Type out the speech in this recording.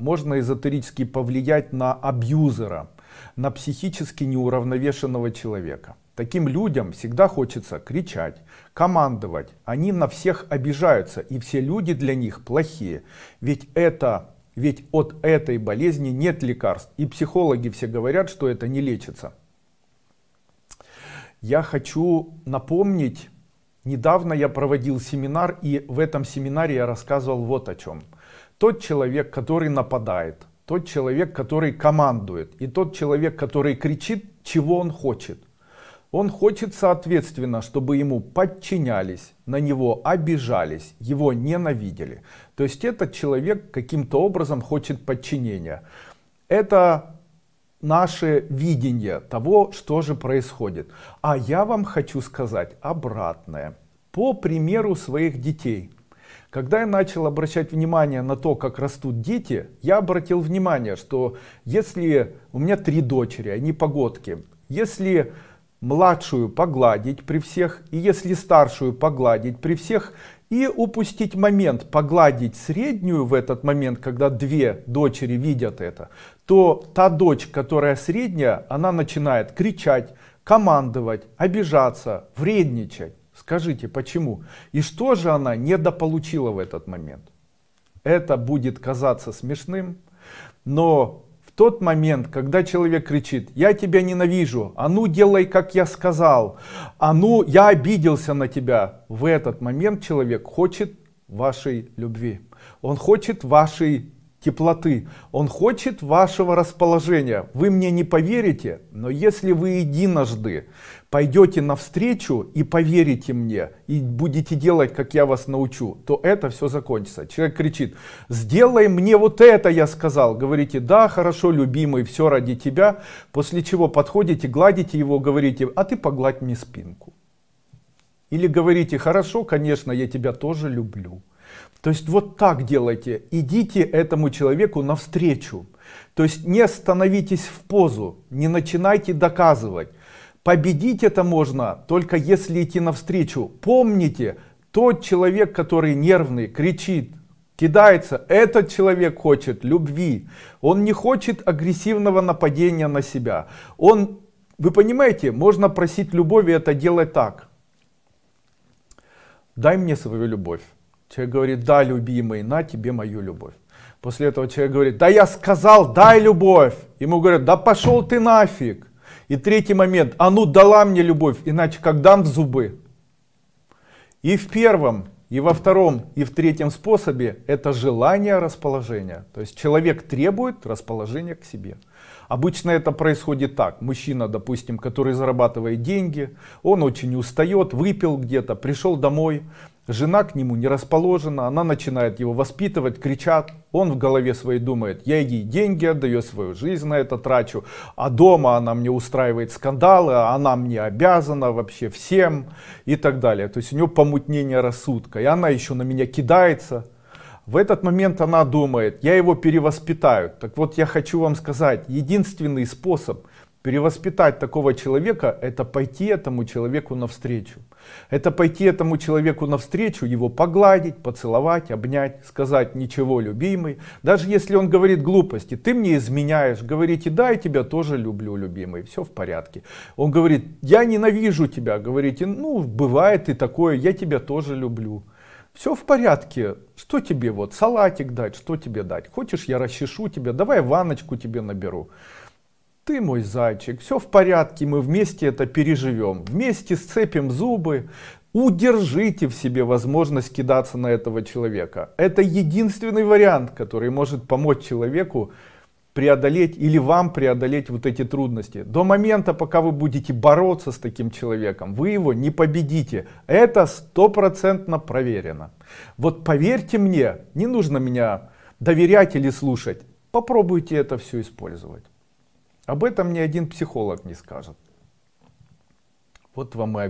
можно эзотерически повлиять на абьюзера, на психически неуравновешенного человека. Таким людям всегда хочется кричать, командовать. Они на всех обижаются, и все люди для них плохие. Ведь это ведь от этой болезни нет лекарств. И психологи все говорят, что это не лечится. Я хочу напомнить, недавно я проводил семинар, и в этом семинаре я рассказывал вот о чем – тот человек, который нападает, тот человек, который командует и тот человек, который кричит, чего он хочет. Он хочет, соответственно, чтобы ему подчинялись, на него обижались, его ненавидели. То есть этот человек каким-то образом хочет подчинения. Это наше видение того, что же происходит. А я вам хочу сказать обратное. По примеру своих детей – когда я начал обращать внимание на то, как растут дети, я обратил внимание, что если у меня три дочери, они погодки, если младшую погладить при всех, и если старшую погладить при всех, и упустить момент, погладить среднюю в этот момент, когда две дочери видят это, то та дочь, которая средняя, она начинает кричать, командовать, обижаться, вредничать. Скажите, почему? И что же она недополучила в этот момент? Это будет казаться смешным, но в тот момент, когда человек кричит, я тебя ненавижу, а ну делай, как я сказал, а ну я обиделся на тебя, в этот момент человек хочет вашей любви. Он хочет вашей теплоты. Он хочет вашего расположения. Вы мне не поверите, но если вы единожды пойдете навстречу и поверите мне, и будете делать, как я вас научу, то это все закончится. Человек кричит, сделай мне вот это, я сказал. Говорите, да, хорошо, любимый, все ради тебя. После чего подходите, гладите его, говорите, а ты погладь мне спинку. Или говорите, хорошо, конечно, я тебя тоже люблю. То есть вот так делайте, идите этому человеку навстречу. То есть не становитесь в позу, не начинайте доказывать. Победить это можно только если идти навстречу. Помните, тот человек, который нервный, кричит, кидается, этот человек хочет любви, он не хочет агрессивного нападения на себя. Он, вы понимаете, можно просить любови это делать так. Дай мне свою любовь. Человек говорит, да, любимый, на тебе мою любовь. После этого человек говорит, да я сказал, дай любовь. Ему говорят, да пошел ты нафиг. И третий момент, а ну дала мне любовь, иначе как дам в зубы. И в первом, и во втором, и в третьем способе это желание расположения. То есть человек требует расположения к себе. Обычно это происходит так. Мужчина, допустим, который зарабатывает деньги, он очень устает, выпил где-то, пришел домой, Жена к нему не расположена, она начинает его воспитывать, кричат. Он в голове своей думает, я ей деньги отдаю, свою жизнь на это трачу, а дома она мне устраивает скандалы, а она мне обязана вообще всем и так далее. То есть у него помутнение рассудка, и она еще на меня кидается. В этот момент она думает, я его перевоспитаю. Так вот я хочу вам сказать, единственный способ перевоспитать такого человека, это пойти этому человеку навстречу. Это пойти этому человеку навстречу, его погладить, поцеловать, обнять, сказать «ничего, любимый». Даже если он говорит глупости, ты мне изменяешь, говорите «да, я тебя тоже люблю, любимый», все в порядке. Он говорит «я ненавижу тебя», говорите «ну, бывает и такое, я тебя тоже люблю» все в порядке, что тебе вот, салатик дать, что тебе дать, хочешь я расчешу тебя, давай ваночку тебе наберу ты мой зайчик, все в порядке, мы вместе это переживем, вместе сцепим зубы, удержите в себе возможность кидаться на этого человека. Это единственный вариант, который может помочь человеку преодолеть или вам преодолеть вот эти трудности. До момента, пока вы будете бороться с таким человеком, вы его не победите. Это стопроцентно проверено. Вот поверьте мне, не нужно меня доверять или слушать. Попробуйте это все использовать. Об этом ни один психолог не скажет. Вот вам и